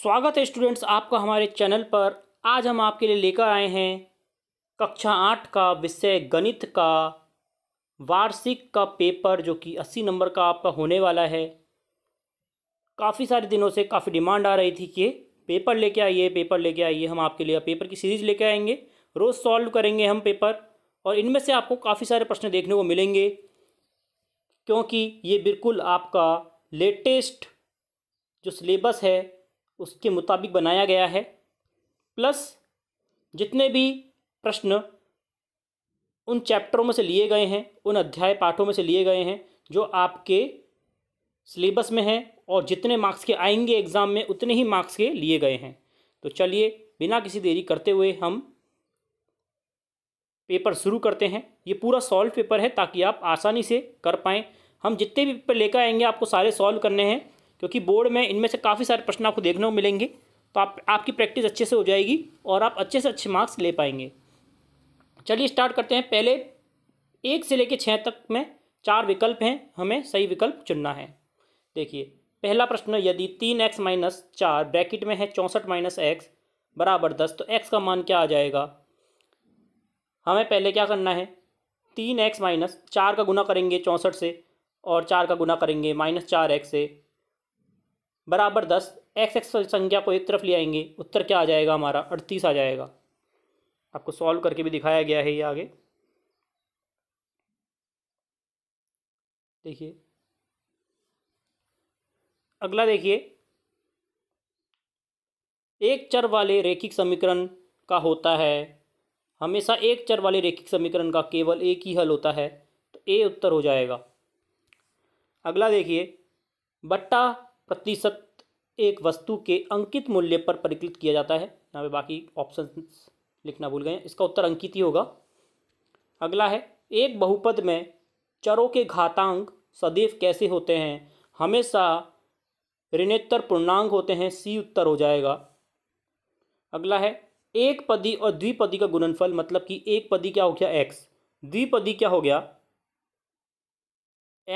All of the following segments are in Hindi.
स्वागत है स्टूडेंट्स आपका हमारे चैनल पर आज हम आपके लिए लेकर आए हैं कक्षा आठ का विषय गणित का वार्षिक का पेपर जो कि अस्सी नंबर का आपका होने वाला है काफ़ी सारे दिनों से काफ़ी डिमांड आ रही थी कि पेपर लेके आइए पेपर लेके आइए हम आपके लिए पेपर की सीरीज़ लेके आएंगे रोज़ सॉल्व करेंगे हम पेपर और इनमें से आपको काफ़ी सारे प्रश्न देखने को मिलेंगे क्योंकि ये बिल्कुल आपका लेटेस्ट जो सिलेबस है उसके मुताबिक बनाया गया है प्लस जितने भी प्रश्न उन चैप्टरों में से लिए गए हैं उन अध्याय पाठों में से लिए गए हैं जो आपके सिलेबस में हैं और जितने मार्क्स के आएंगे एग्ज़ाम में उतने ही मार्क्स के लिए गए हैं तो चलिए बिना किसी देरी करते हुए हम पेपर शुरू करते हैं ये पूरा सॉल्व पेपर है ताकि आप आसानी से कर पाएँ हम जितने भी पेपर लेकर आएंगे आपको सारे सॉल्व करने हैं क्योंकि बोर्ड में इनमें से काफ़ी सारे प्रश्न आपको देखने को मिलेंगे तो आप आपकी प्रैक्टिस अच्छे से हो जाएगी और आप अच्छे से अच्छे मार्क्स ले पाएंगे चलिए स्टार्ट करते हैं पहले एक से लेकर छः तक में चार विकल्प हैं हमें सही विकल्प चुनना है देखिए पहला प्रश्न यदि तीन एक्स माइनस चार ब्रैकेट में है चौंसठ माइनस एक्स बराबर दस तो एक्स का मान क्या आ जाएगा हमें पहले क्या करना है तीन एक्स माइनस चार का गुना करेंगे चौंसठ से और चार का गुना करेंगे माइनस चार एक्स से बराबर दस एक्स एक्स संख्या को एक तरफ ले आएंगे उत्तर क्या आ जाएगा हमारा अड़तीस आ जाएगा आपको सॉल्व करके भी दिखाया गया है ये आगे देखिए अगला देखिए एक चर वाले रेखिक समीकरण का होता है हमेशा एक चर वाले रेखिक समीकरण का केवल एक ही हल होता है तो ए उत्तर हो जाएगा अगला देखिए बट्टा प्रतिशत एक वस्तु के अंकित मूल्य पर परिकलित किया जाता है यहाँ पे बाकी ऑप्शन लिखना भूल गए इसका उत्तर अंकित ही होगा अगला है एक बहुपद में चरों के घातांक सदैव कैसे होते हैं हमेशा ऋणोत्तर पूर्णांक होते हैं सी उत्तर हो जाएगा अगला है एक पदी और द्विपदी का गुणनफल मतलब कि एक पदी क्या हो गया एक्स द्विपदी क्या हो गया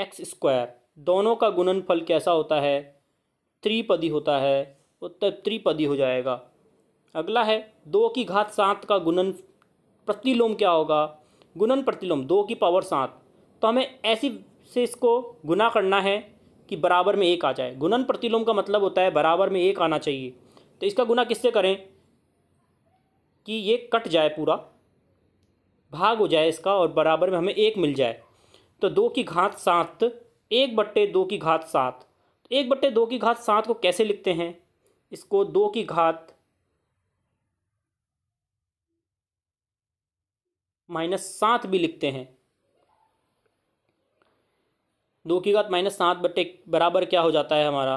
एक्स स्क्वायर दोनों का गुणनफल कैसा होता है त्रिपदी होता है वो त्रिपदी हो जाएगा अगला है दो की घात सात का गुणन प्रतिलोम क्या होगा गुणन प्रतिलोम दो की पावर सात तो हमें ऐसी से इसको गुना करना है कि बराबर में एक आ जाए गुणन प्रतिलोम का मतलब होता है बराबर में एक आना चाहिए तो इसका गुना किससे करें कि ये कट जाए पूरा भाग हो जाए इसका और बराबर में हमें एक मिल जाए तो दो की घात सात एक बट्टे दो की घात सात एक बट्टे दो की घात सात को कैसे लिखते हैं इसको दो की घात माइनस सात भी लिखते हैं दो की घात माइनस सात बट्टे बराबर क्या हो जाता है हमारा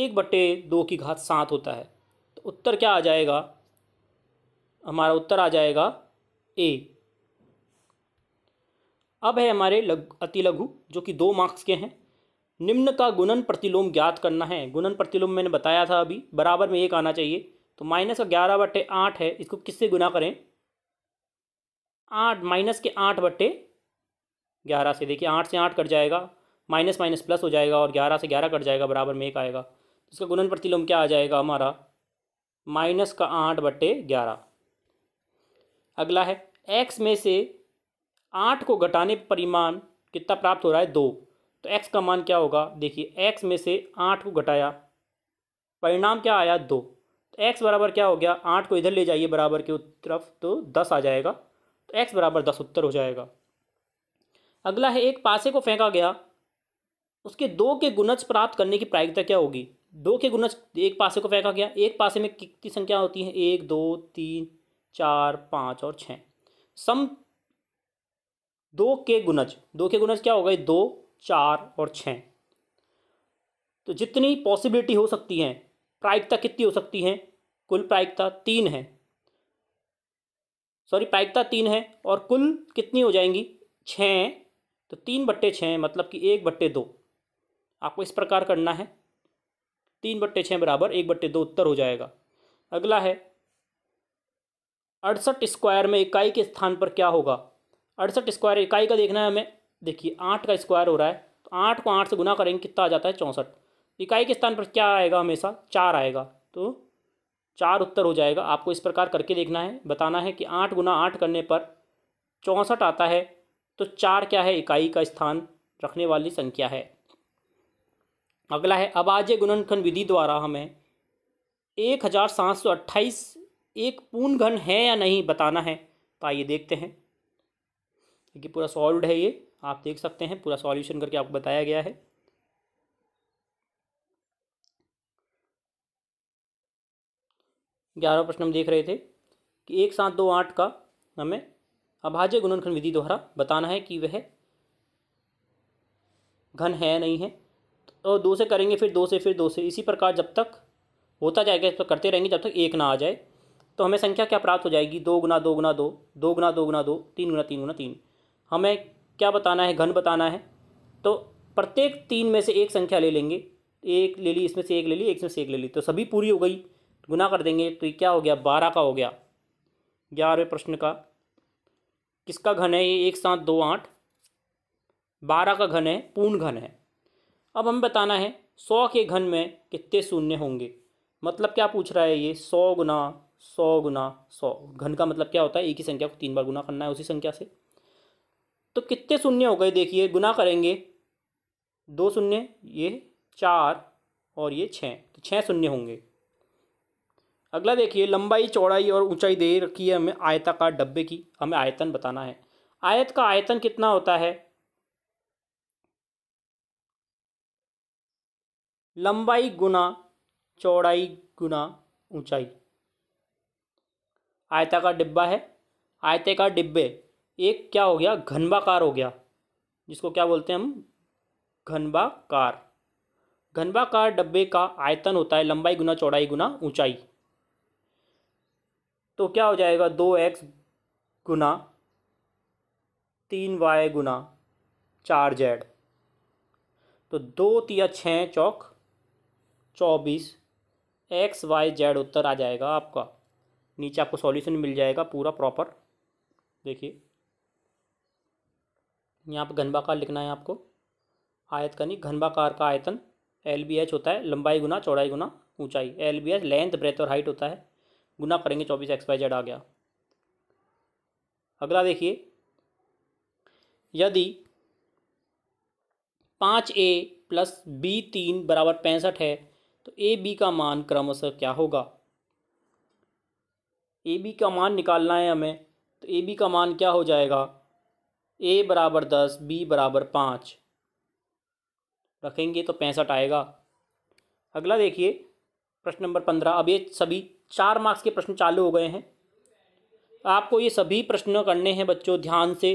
एक बट्टे दो की घात सात होता है तो उत्तर क्या आ जाएगा हमारा उत्तर आ जाएगा ए अब है हमारे लघु अति लघु जो कि दो मार्क्स के हैं निम्न का गुणन प्रतिलोम ज्ञात करना है गुणन प्रतिलोम मैंने बताया था अभी बराबर में एक आना चाहिए तो माइनस का ग्यारह बट्टे आठ है इसको किससे गुना करें आठ माइनस के आठ बट्टे ग्यारह से देखिए आठ से आठ कट जाएगा माइनस माइनस प्लस हो जाएगा और ग्यारह से ग्यारह कट जाएगा बराबर में एक आएगा तो इसका गुणन प्रतिलोम क्या आ जाएगा हमारा माइनस का आठ बट्टे ग्यारह अगला है एक्स में से आठ को घटाने परिमाण कितना प्राप्त हो रहा है दो तो एक्स का मान क्या होगा देखिए एक्स में से आठ को घटाया परिणाम क्या आया दो तो एक्स बराबर क्या हो गया आठ को इधर ले जाइए बराबर के तरफ तो दस आ जाएगा तो एक्स बराबर दस उत्तर हो जाएगा अगला है एक पासे को फेंका गया उसके दो के गुणज प्राप्त करने की प्रायिकता क्या होगी दो के गुणज एक पासे को फेंका गया एक पासे में कितनी संख्या होती है एक दो तीन चार पाँच और छः सम दो के गुणज दो के गुणज क्या होगा दो चार और छः तो जितनी पॉसिबिलिटी हो सकती हैं प्रायिकता कितनी हो सकती हैं कुल प्रायिकता तीन है सॉरी प्रायिकता तीन है और कुल कितनी हो जाएंगी छः तो तीन बट्टे छः मतलब कि एक बट्टे दो आपको इस प्रकार करना है तीन बट्टे छः बराबर एक बट्टे दो उत्तर हो जाएगा अगला है अड़सठ स्क्वायर में इकाई के स्थान पर क्या होगा अड़सठ स्क्वायर इकाई का देखना है हमें देखिए आठ का स्क्वायर हो रहा है तो आठ को आठ से गुना करेंगे कितना आ जाता है चौंसठ इकाई के स्थान पर क्या आएगा हमेशा चार आएगा तो चार उत्तर हो जाएगा आपको इस प्रकार करके देखना है बताना है कि आठ गुना आठ करने पर चौंसठ आता है तो चार क्या है इकाई का स्थान रखने वाली संख्या है अगला है अबाज्य गुणनखंड विधि द्वारा हमें एक हज़ार सात सौ अट्ठाईस एक पूर्ण घन है या नहीं बताना है तो आइए देखते हैं क्योंकि पूरा सॉल्व है ये आप देख सकते हैं पूरा सॉल्यूशन करके आपको बताया गया है ग्यारह प्रश्न हम देख रहे थे कि एक सात दो आठ का हमें अभाज्य गुणनखंड विधि द्वारा बताना है कि वह घन है नहीं है और तो दो से करेंगे फिर दो से फिर दो से इसी प्रकार जब तक होता जाएगा इस पर करते रहेंगे जब तक एक ना आ जाए तो हमें संख्या क्या प्राप्त हो जाएगी दो गुना दो गुना दो दो गुना दो गुना दो तीन गुना तीन गुना तीन हमें क्या बताना है घन बताना है तो प्रत्येक तीन में से एक संख्या ले लेंगे एक ले ली इसमें से एक ले ली एक में से एक ले ली तो सभी पूरी हो गई गुना कर देंगे तो ये क्या हो गया बारह का हो गया ग्यारहवें प्रश्न का किसका घन है ये एक सात दो आठ बारह का घन है पूर्ण घन है अब हमें बताना है सौ के घन में कितने शून्य होंगे मतलब क्या पूछ रहा है ये सौ गुना सौ गुना सौ घन का मतलब क्या होता है एक ही संख्या को तीन बार गुना करना है उसी संख्या से तो कितने शून्य हो गए देखिए गुना करेंगे दो शून्य ये चार और ये छः तो छः शून्य होंगे अगला देखिए लंबाई चौड़ाई और ऊंचाई दे रखी है हमें आयताकार डब्बे की हमें आयतन बताना है आयत का आयतन कितना होता है लंबाई गुना चौड़ाई गुना ऊंचाई आयता का डिब्बा है आयते का डिब्बे एक क्या हो गया घनबाकार हो गया जिसको क्या बोलते हैं हम घनबाकार घनबाकार डब्बे का आयतन होता है लंबाई गुना चौड़ाई गुना ऊंचाई तो क्या हो जाएगा दो एक्स गुना तीन वाई गुना चार जेड तो दो तिया छः चौक चौबीस एक्स वाई जेड उत्तर आ जाएगा आपका नीचे आपको सॉल्यूशन मिल जाएगा पूरा प्रॉपर देखिए यहाँ पर घनबाकार लिखना है आपको आयत का नहीं घनबाकार का आयतन एल बी एच होता है लंबाई गुना चौड़ाई गुना ऊंचाई L B H length breadth और हाइट होता है गुना करेंगे चौबीस एक्स वाई जेड आ गया अगला देखिए यदि पाँच ए प्लस बी तीन बराबर पैंसठ है तो ए बी का मान क्रमशः क्या होगा ए बी का मान निकालना है हमें तो ए बी का मान क्या हो जाएगा ए बराबर दस बी बराबर पाँच रखेंगे तो पैंसठ आएगा अगला देखिए प्रश्न नंबर पंद्रह अब ये सभी चार मार्क्स के प्रश्न चालू हो गए हैं आपको ये सभी प्रश्न करने हैं बच्चों ध्यान से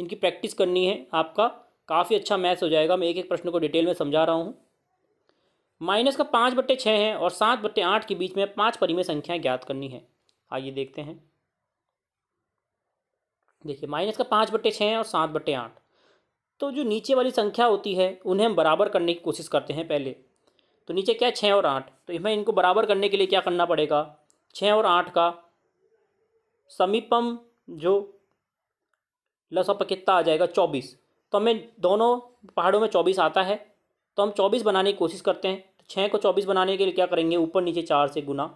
इनकी प्रैक्टिस करनी है आपका काफ़ी अच्छा मैथ्स हो जाएगा मैं एक एक प्रश्न को डिटेल में समझा रहा हूँ माइनस का पाँच बट्टे छः है और सात बट्टे आठ के बीच में पाँच परिमेय संख्याएँ ज्ञात करनी है आइए देखते हैं देखिए माइनस का पाँच बट्टे छः और सात बट्टे आठ तो जो नीचे वाली संख्या होती है उन्हें हम बराबर करने की कोशिश करते हैं पहले तो नीचे क्या है छः और आठ तो हमें इनको बराबर करने के लिए क्या करना पड़ेगा छः और आठ का समीपम जो लसा कितना आ जाएगा चौबीस तो हमें दोनों पहाड़ों में चौबीस आता है तो हम चौबीस बनाने की कोशिश करते हैं तो छः को चौबीस बनाने के लिए क्या करेंगे ऊपर नीचे चार से गुना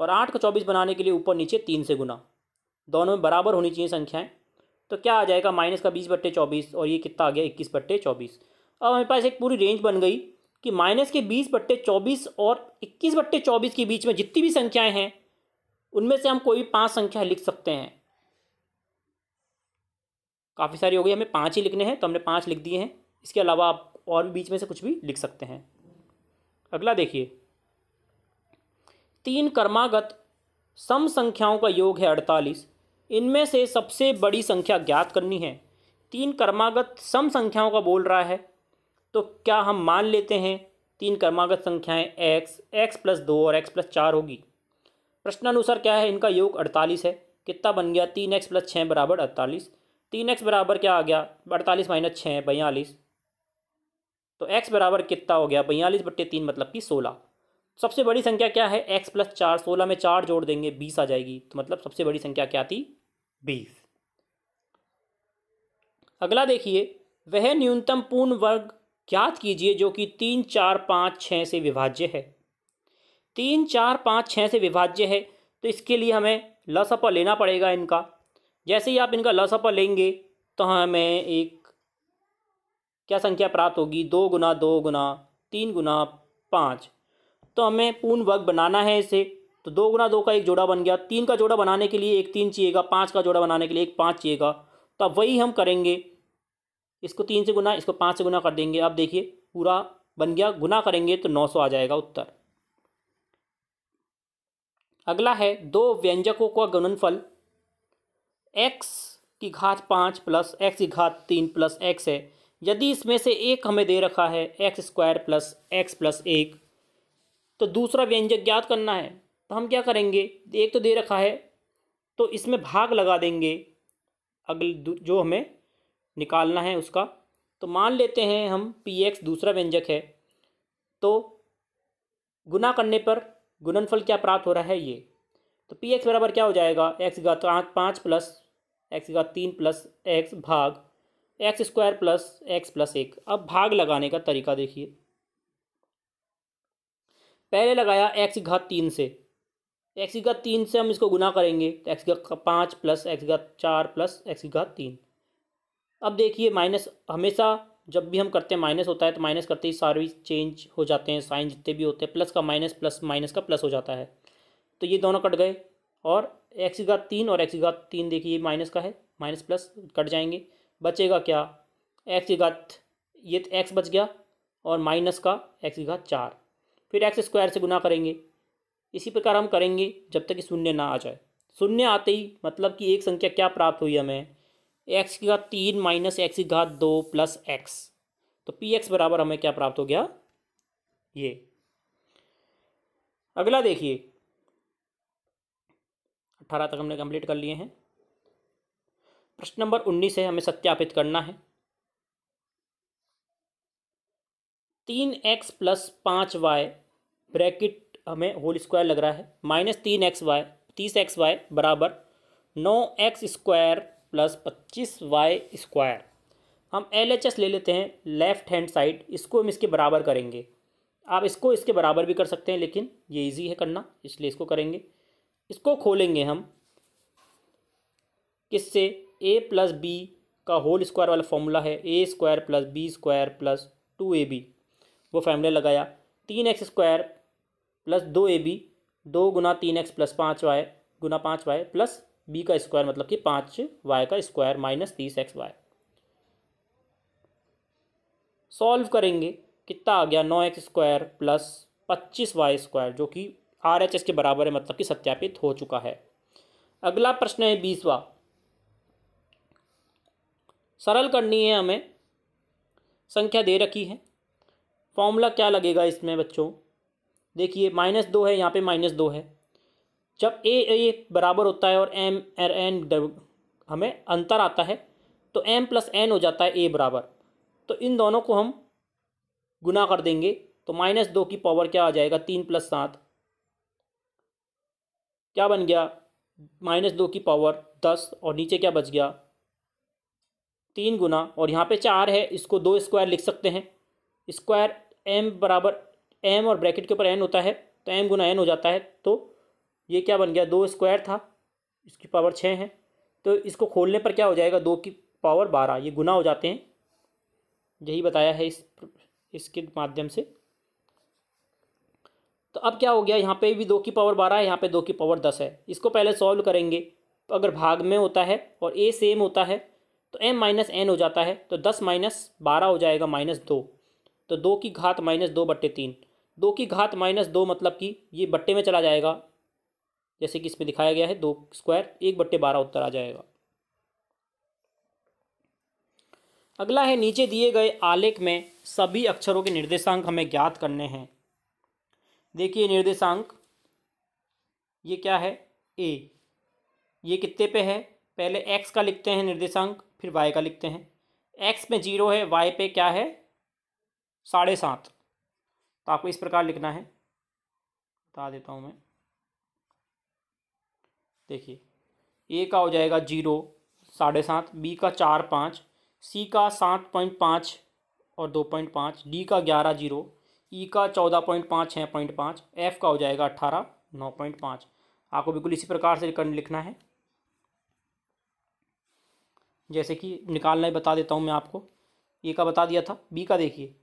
और आठ को चौबीस बनाने के लिए ऊपर नीचे तीन से गुना दोनों में बराबर होनी चाहिए संख्याएं तो क्या आ जाएगा माइनस का बीस बट्टे चौबीस और ये कितना आ गया इक्कीस बट्टे चौबीस अब हमारे पास एक पूरी रेंज बन गई कि माइनस के बीस बट्टे चौबीस और इक्कीस बट्टे चौबीस के बीच में जितनी भी संख्याएं हैं उनमें से हम कोई भी पांच संख्या लिख सकते हैं काफ़ी सारी हो गई हमें पाँच ही लिखने हैं तो हमने पाँच लिख दिए हैं इसके अलावा आप और भी बीच में से कुछ भी लिख सकते हैं अगला देखिए तीन कर्मागत सम संख्याओं का योग है अड़तालीस इनमें से सबसे बड़ी संख्या ज्ञात करनी है तीन कर्मागत सम संख्याओं का बोल रहा है तो क्या हम मान लेते हैं तीन कर्मागत संख्याएं x, x प्लस दो और x प्लस चार होगी प्रश्नानुसार क्या है इनका योग अड़तालीस है कितना बन गया तीन एक्स प्लस छः बराबर अड़तालीस तीन एक्स बराबर क्या आ गया अड़तालीस माइनस छः बयालीस तो x बराबर कितना हो गया बयालीस बट्टे तीन मतलब कि सोलह सबसे बड़ी संख्या क्या है x प्लस चार सोलह में चार जोड़ देंगे बीस आ जाएगी तो मतलब सबसे बड़ी संख्या क्या थी बीस अगला देखिए वह न्यूनतम पूर्ण वर्ग ज्ञात कीजिए जो कि तीन चार पाँच छः से विभाज्य है तीन चार पाँच छः से विभाज्य है तो इसके लिए हमें लसपा लेना पड़ेगा इनका जैसे ही आप इनका लसपा लेंगे तो हमें एक क्या संख्या प्राप्त होगी दो गुना दो गुना तीन गुना पाँच तो हमें पूर्ण वर्ग बनाना है इसे तो दो गुना दो का एक जोड़ा बन गया तीन का जोड़ा बनाने के लिए एक तीन चाहिएगा पाँच का जोड़ा बनाने के लिए एक पाँच चाहिएगा तो अब वही हम करेंगे इसको तीन से गुना इसको पाँच से गुना कर देंगे अब देखिए पूरा बन गया गुना करेंगे तो नौ सौ आ जाएगा उत्तर अगला है दो व्यंजकों का गुणनफल एक्स की घात पाँच प्लस एक्स की घात तीन प्लस एक्स है यदि इसमें से एक हमें दे रखा है X square plus X plus एक तो दूसरा व्यंजक ज्ञात करना है तो हम क्या करेंगे एक तो दे रखा है तो इसमें भाग लगा देंगे अगले जो हमें निकालना है उसका तो मान लेते हैं हम पी एक्स दूसरा व्यंजक है तो गुना करने पर गुणनफल क्या प्राप्त हो रहा है ये तो पी एक्स बराबर क्या हो जाएगा एक्स का पाँच प्लस एक्स घात तीन प्लस एक्स भाग X square plus X plus एक अब भाग लगाने का तरीका देखिए पहले लगाया एक्स घात तीन से एक्स का तीन से हम इसको गुना करेंगे तो एक्स का पाँच प्लस एक्स का चार प्लस एक्स का तीन अब देखिए माइनस हमेशा जब भी हम करते हैं माइनस होता है तो माइनस करते ही सारे चेंज हो जाते हैं साइन जितने भी होते हैं प्लस का माइनस प्लस माइनस का प्लस हो जाता है तो ये दोनों कट गए और एक्स का तीन और एक्स का तीन देखिए माइनस का है माइनस प्लस कट जाएंगे बचेगा क्या एक्स का घात ये तो एक्स बच गया और माइनस का एक्स का चार फिर एक्स स्क्वायर से गुना करेंगे इसी प्रकार हम करेंगे जब तक कि शून्य ना आ जाए शून्य आते ही मतलब कि एक संख्या क्या प्राप्त हुई हमें एक्स की घात तीन माइनस एक्स की घात दो प्लस एक्स तो पी एक्स बराबर हमें क्या प्राप्त हो गया ये अगला देखिए अट्ठारह तक हमने कंप्लीट कर लिए हैं प्रश्न नंबर उन्नीस है हमें सत्यापित करना है तीन एक्स प्लस पाँच वाई ब्रैकेट हमें होल स्क्वायर लग रहा है माइनस तीन एक्स वाई तीस एक्स वाई बराबर नौ एक्स स्क्वायर प्लस पच्चीस वाई स्क्वायर हम एल एच एस ले लेते हैं लेफ्ट हैंड साइड इसको हम इसके बराबर करेंगे आप इसको इसके बराबर भी कर सकते हैं लेकिन ये इजी है करना इसलिए इसको करेंगे इसको खोलेंगे हम किससे ए प्लस बी का होल स्क्वायर वाला फॉर्मूला है A square plus B square plus two A B वो फैमिले लगाया तीन एक्स स्क्वायर प्लस दो ए बी दो गुना तीन एक्स प्लस पाँच वाई गुना पाँच वाई प्लस बी का स्क्वायर मतलब कि पाँच वाई का स्क्वायर माइनस तीस एक्स वाई सॉल्व करेंगे कितना आ गया नौ एक्स स्क्वायर प्लस पच्चीस वाई स्क्वायर जो कि आर एच एस के बराबर है मतलब कि सत्यापित हो चुका है अगला प्रश्न है बीसवा सरल करनी है हमें संख्या दे रखी है फॉर्मूला क्या लगेगा इसमें बच्चों देखिए माइनस दो है यहाँ पे माइनस दो है जब ए ए बराबर होता है और एम एर एन हमें अंतर आता है तो एम प्लस एन हो जाता है ए बराबर तो इन दोनों को हम गुना कर देंगे तो माइनस दो की पावर क्या आ जाएगा तीन प्लस सात क्या बन गया माइनस दो की पावर दस और नीचे क्या बच गया तीन गुना और यहाँ पे चार है इसको दो स्क्वायर लिख सकते हैं स्क्वायर एम बराबर एम और ब्रैकेट के ऊपर एन होता है तो एम गुना एन हो जाता है तो ये क्या बन गया दो स्क्वायर था इसकी पावर छः है तो इसको खोलने पर क्या हो जाएगा दो की पावर बारह ये गुना हो जाते हैं यही बताया है इस इसके माध्यम से तो अब क्या हो गया यहाँ पे भी दो की पावर बारह है यहाँ पे दो की पावर दस है इसको पहले सॉल्व करेंगे तो अगर भाग में होता है और ए सेम होता है तो एम माइनस एन हो जाता है तो दस माइनस बारह हो जाएगा माइनस दो तो दो की घात माइनस दो बट्टे तीन दो की घात माइनस दो मतलब कि ये बट्टे में चला जाएगा जैसे कि इसमें दिखाया गया है दो स्क्वायर एक बट्टे बारह उत्तर आ जाएगा अगला है नीचे दिए गए आलेख में सभी अक्षरों के निर्देशांक हमें ज्ञात करने हैं देखिए निर्देशांक ये क्या है ए ये कितने पे है पहले एक्स का लिखते हैं निर्देशांक फिर वाई का लिखते हैं एक्स में जीरो है वाई पे क्या है साढ़े सात तो आपको इस प्रकार लिखना है बता देता हूँ मैं देखिए ए का हो जाएगा जीरो साढ़े सात बी का चार पाँच सी का सात पॉइंट पाँच और दो पॉइंट पाँच डी का ग्यारह जीरो ई e का चौदह पॉइंट पाँच छः पॉइंट पाँच एफ का हो जाएगा अट्ठारह नौ पॉइंट पाँच आपको बिल्कुल इसी प्रकार से लिखना है जैसे कि निकालना ही बता देता हूँ मैं आपको ए का बता दिया था बी का देखिए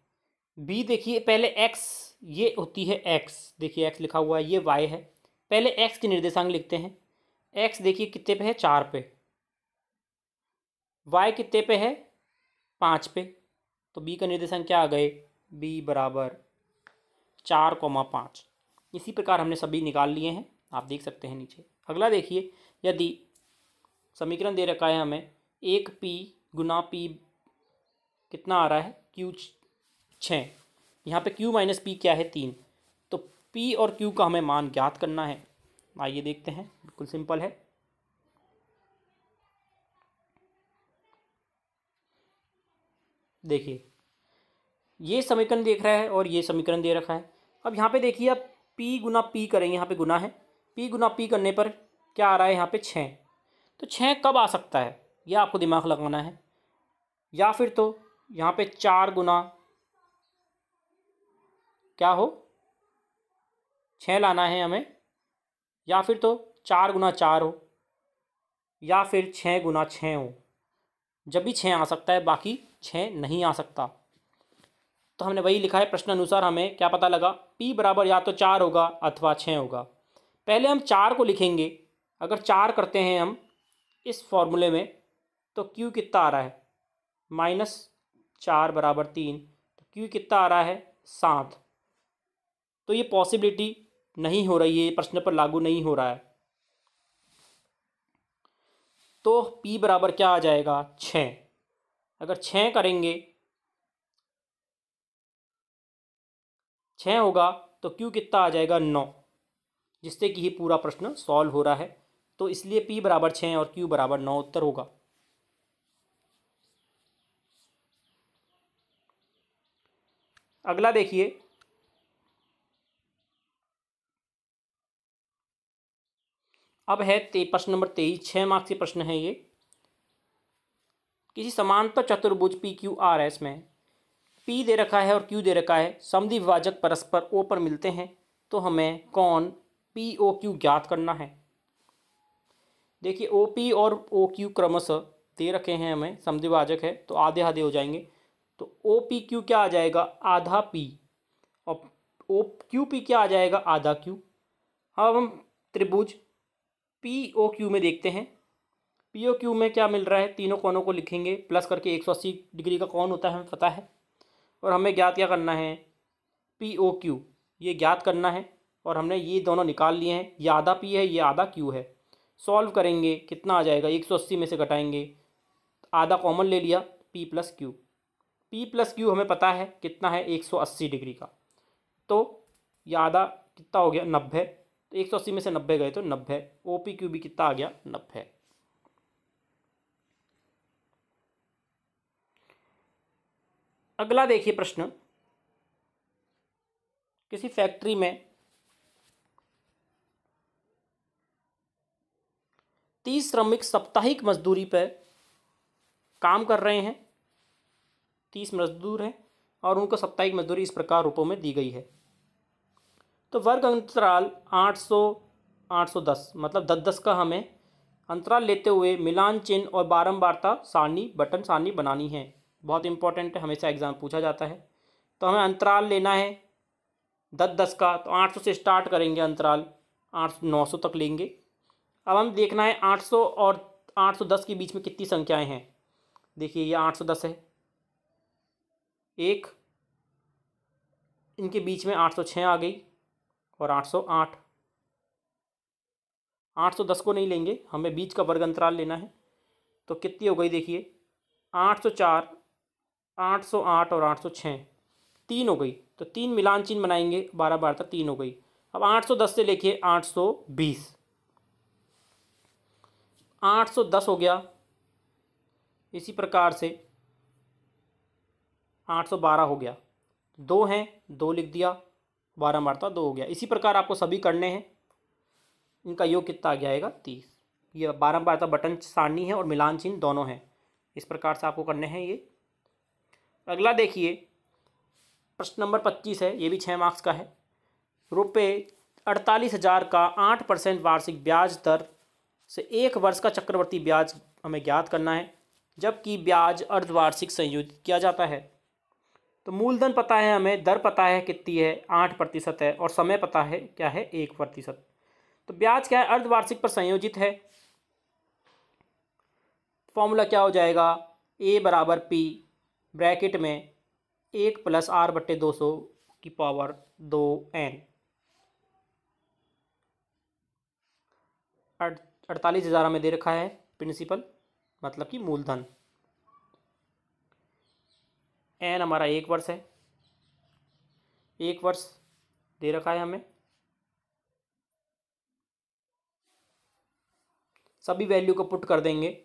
बी देखिए पहले एक्स ये होती है एक्स देखिए एक्स लिखा हुआ है ये वाई है पहले एक्स के निर्देशांक लिखते हैं एक्स देखिए कितने पे है चार पे वाई कितने पे है पाँच पे तो बी का निर्देशांक क्या आ गए बी बराबर चार कौमा पाँच इसी प्रकार हमने सभी निकाल लिए हैं आप देख सकते हैं नीचे अगला देखिए यदि समीकरण दे रखा है हमें एक पी गुना पी कितना आ रहा है क्यू छः यहाँ पे Q माइनस पी क्या है तीन तो P और Q का हमें मान ज्ञात करना है आइए देखते हैं बिल्कुल सिंपल है देखिए ये समीकरण देख रहा है और ये समीकरण दे रखा है अब यहाँ पे देखिए आप P गुना P करेंगे यहाँ पे गुना है P गुना P करने पर क्या आ रहा है यहाँ पे छः तो छः कब आ सकता है यह आपको दिमाग लगाना है या फिर तो यहाँ पे चार गुना क्या हो छः लाना है हमें या फिर तो चार गुना चार हो या फिर छः गुना छः हो जब भी छः आ सकता है बाकी छः नहीं आ सकता तो हमने वही लिखा है प्रश्न अनुसार हमें क्या पता लगा p बराबर या तो चार होगा अथवा छः होगा पहले हम चार को लिखेंगे अगर चार करते हैं हम इस फॉर्मूले में तो q कितना आ रहा है माइनस चार बराबर तीन तो q कितना आ रहा है सात तो ये पॉसिबिलिटी नहीं हो रही है प्रश्न पर लागू नहीं हो रहा है तो पी बराबर क्या आ जाएगा छ अगर छ करेंगे छ होगा तो क्यू कितना आ जाएगा नौ जिससे कि ये पूरा प्रश्न सॉल्व हो रहा है तो इसलिए पी बराबर छः और क्यू बराबर नौ उत्तर होगा अगला देखिए अब है प्रश्न नंबर तेईस छः मार्क्स के प्रश्न है ये किसी समांतर चतुर्भुज पी क्यू आर एस में पी दे रखा है और क्यू दे रखा है समधि विभाजक परस्पर ओ पर मिलते हैं तो हमें कौन पी ओ क्यू ज्ञात करना है देखिए ओ पी और ओ क्यू क्रमशः दे रखे हैं हमें समधि विभाजक है तो आधे आधे हो जाएंगे तो ओ पी क्यू क्या आ जाएगा आधा पी और ओ क्यू पी क्या आ जाएगा आधा क्यू अब हम त्रिभुज पी ओ क्यू में देखते हैं पी ओ क्यू में क्या मिल रहा है तीनों कोनों को लिखेंगे प्लस करके एक सौ अस्सी डिग्री का कौन होता है हमें पता है और हमें ज्ञात क्या करना है पी ओ क्यू ये ज्ञात करना है और हमने ये दोनों निकाल लिए हैं ये आधा पी है ये आधा क्यू है सॉल्व करेंगे कितना आ जाएगा एक सौ अस्सी में से घटाएंगे आधा कॉमन ले लिया P plus Q P plus Q हमें पता है कितना है एक सौ अस्सी डिग्री का तो ये आधा कितना हो गया नब्बे तो एक सौ अस्सी में से नब्बे गए तो नब्बे ओ पी क्यू बी कितना आ गया नब्बे अगला देखिए प्रश्न किसी फैक्ट्री में तीस श्रमिक साप्ताहिक मजदूरी पर काम कर रहे हैं तीस मजदूर हैं और उनको साप्ताहिक मजदूरी इस प्रकार रूपों में दी गई है तो वर्ग अंतराल 800 810 मतलब दस दस का हमें अंतराल लेते हुए मिलान चिन्ह और बारंबारता सारणी बटन सारणी बनानी है बहुत इंपॉर्टेंट है हमेशा एग्ज़ाम पूछा जाता है तो हमें अंतराल लेना है दस दस का तो आठ सौ से स्टार्ट करेंगे अंतराल आठ नौ सौ तक लेंगे अब हम देखना है आठ सौ और आठ सौ दस के बीच में कितनी संख्याएं हैं देखिए ये आठ सौ दस है एक इनके बीच में आठ सौ छः आ गई और 808 810 को नहीं लेंगे हमें बीच का वर्ग अंतराल लेना है तो कितनी हो गई देखिए 804 808 और 806 तीन हो गई तो तीन मिलान चिन्ह बनाएंगे बारह बार तक तो तीन हो गई अब 810 से लेके 820 810 हो गया इसी प्रकार से 812 हो गया दो हैं दो लिख दिया बारह मारता तो दो हो गया इसी प्रकार आपको सभी करने हैं इनका योग कितना आ जाएगा तीस ये बारह बारता बटन सारणी है और मिलान चिन्ह दोनों हैं इस प्रकार से आपको करने हैं ये अगला देखिए प्रश्न नंबर पच्चीस है ये भी छः मार्क्स का है रुपये अड़तालीस हज़ार का आठ परसेंट वार्षिक ब्याज दर से एक वर्ष का चक्रवर्ती ब्याज हमें ज्ञात करना है जबकि ब्याज अर्धवार्षिक संयोजित किया जाता है तो मूलधन पता है हमें दर पता है कितनी है आठ प्रतिशत है और समय पता है क्या है एक प्रतिशत तो ब्याज क्या है अर्धवार्षिक पर संयोजित है फॉर्मूला क्या हो जाएगा ए बराबर पी ब्रैकेट में एक प्लस आर बट्टे दो सौ की पावर दो एन अड़तालीस हज़ार हमें दे रखा है प्रिंसिपल मतलब कि मूलधन एन हमारा एक वर्ष है एक वर्ष दे रखा है हमें सभी वैल्यू को पुट कर देंगे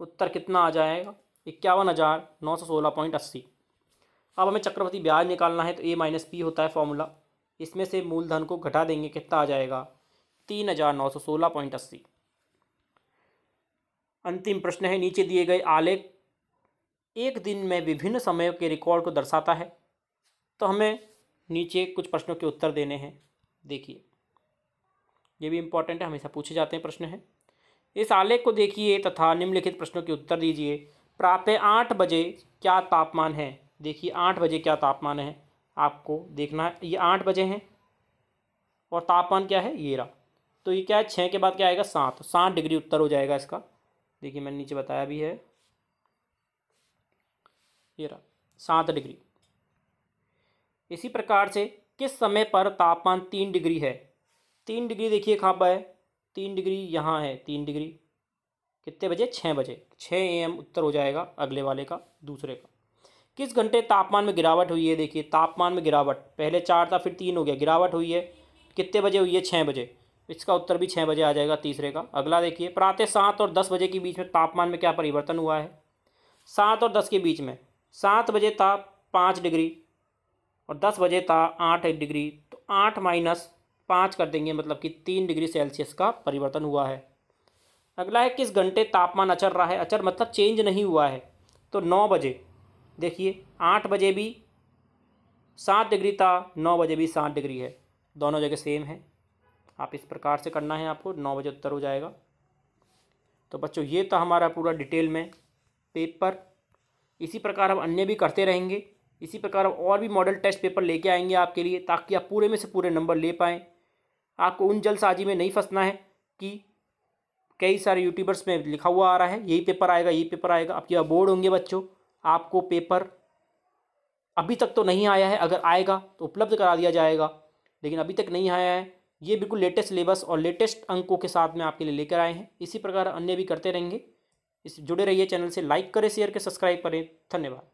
उत्तर कितना आ जाएगा इक्यावन हज़ार नौ सौ सोलह पॉइंट अस्सी अब हमें चक्रवर्ती ब्याज निकालना है तो ए माइनस पी होता है फॉर्मूला इसमें से मूलधन को घटा देंगे कितना आ जाएगा तीन हज़ार नौ सौ सोलह पॉइंट अस्सी अंतिम प्रश्न है नीचे दिए गए आलेख एक दिन में विभिन्न समय के रिकॉर्ड को दर्शाता है तो हमें नीचे कुछ प्रश्नों के उत्तर देने हैं देखिए ये भी इम्पोर्टेंट है हमेशा पूछे जाते हैं प्रश्न हैं इस आलेख को देखिए तथा निम्नलिखित प्रश्नों के उत्तर दीजिए प्रातः आठ बजे क्या तापमान है देखिए आठ बजे क्या तापमान है आपको देखना है ये आठ बजे हैं और तापमान क्या है ये रहा तो ये क्या है छः के बाद क्या आएगा सात सात डिग्री उत्तर हो जाएगा इसका देखिए मैंने नीचे बताया भी है ये रहा सात डिग्री इसी प्रकार से किस समय पर तापमान तीन डिग्री है तीन डिग्री देखिए कहाँ पर है तीन डिग्री यहाँ है तीन डिग्री कितने बजे छः बजे छः ए उत्तर हो जाएगा अगले वाले का दूसरे का किस घंटे तापमान में गिरावट हुई है देखिए तापमान में गिरावट पहले चार था फिर तीन हो गया गिरावट हुई है कितने बजे हुई है छः बजे इसका उत्तर भी छः बजे आ जाएगा तीसरे का अगला देखिए प्रातः सात और दस बजे के बीच में तापमान में क्या परिवर्तन हुआ है सात और दस के बीच में सात बजे था पाँच डिग्री और दस बजे था आठ डिग्री तो आठ माइनस पाँच कर देंगे मतलब कि तीन डिग्री सेल्सियस का परिवर्तन हुआ है अगला है किस घंटे तापमान अचर रहा है अचर मतलब चेंज नहीं हुआ है तो नौ बजे देखिए आठ बजे भी सात डिग्री था नौ बजे भी सात डिग्री है दोनों जगह सेम है आप इस प्रकार से करना है आपको नौ बजे उत्तर हो जाएगा तो बच्चों ये था हमारा पूरा डिटेल में पेपर इसी प्रकार हम अन्य भी करते रहेंगे इसी प्रकार हम और भी मॉडल टेस्ट पेपर लेके आएंगे आपके लिए ताकि आप पूरे में से पूरे नंबर ले पाएँ आपको उन जल्दसाजी में नहीं फंसना है कि कई सारे यूट्यूबर्स में लिखा हुआ आ रहा है यही पेपर आएगा यही पेपर आएगा आपके यहाँ बोर्ड होंगे बच्चों आपको पेपर अभी तक तो नहीं आया है अगर आएगा तो उपलब्ध करा दिया जाएगा लेकिन अभी तक नहीं आया है ये बिल्कुल लेटेस्ट सिलेबस और लेटेस्ट अंकों के साथ में आपके लिए लेकर आए हैं इसी प्रकार अन्य भी करते रहेंगे इस जुड़े रहिए चैनल से लाइक करें शेयर करें सब्सक्राइब करें धन्यवाद